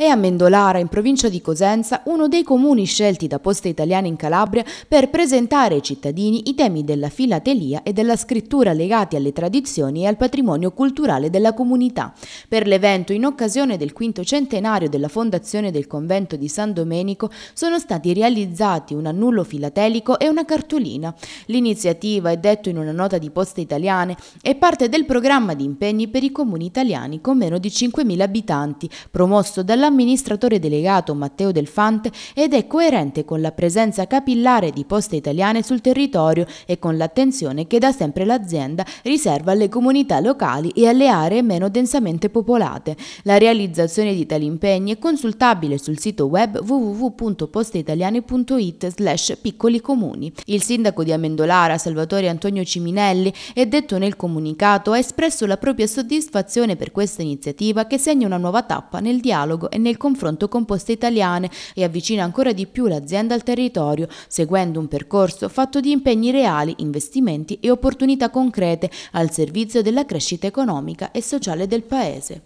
È a Mendolara, in provincia di Cosenza, uno dei comuni scelti da Poste Italiane in Calabria per presentare ai cittadini i temi della filatelia e della scrittura legati alle tradizioni e al patrimonio culturale della comunità. Per l'evento, in occasione del quinto centenario della fondazione del convento di San Domenico, sono stati realizzati un annullo filatelico e una cartolina. L'iniziativa, è detto in una nota di Poste Italiane, è parte del programma di impegni per i comuni italiani con meno di 5.000 abitanti, promosso dalla dall'amministratore delegato Matteo Delfante ed è coerente con la presenza capillare di poste italiane sul territorio e con l'attenzione che da sempre l'azienda riserva alle comunità locali e alle aree meno densamente popolate. La realizzazione di tali impegni è consultabile sul sito web www.posteitaliane.it slash piccoli comuni. Il sindaco di Amendolara, Salvatore Antonio Ciminelli, è detto nel comunicato, ha espresso la propria soddisfazione per questa iniziativa che segna una nuova tappa nel dialogo e nel confronto con poste italiane e avvicina ancora di più l'azienda al territorio, seguendo un percorso fatto di impegni reali, investimenti e opportunità concrete al servizio della crescita economica e sociale del Paese.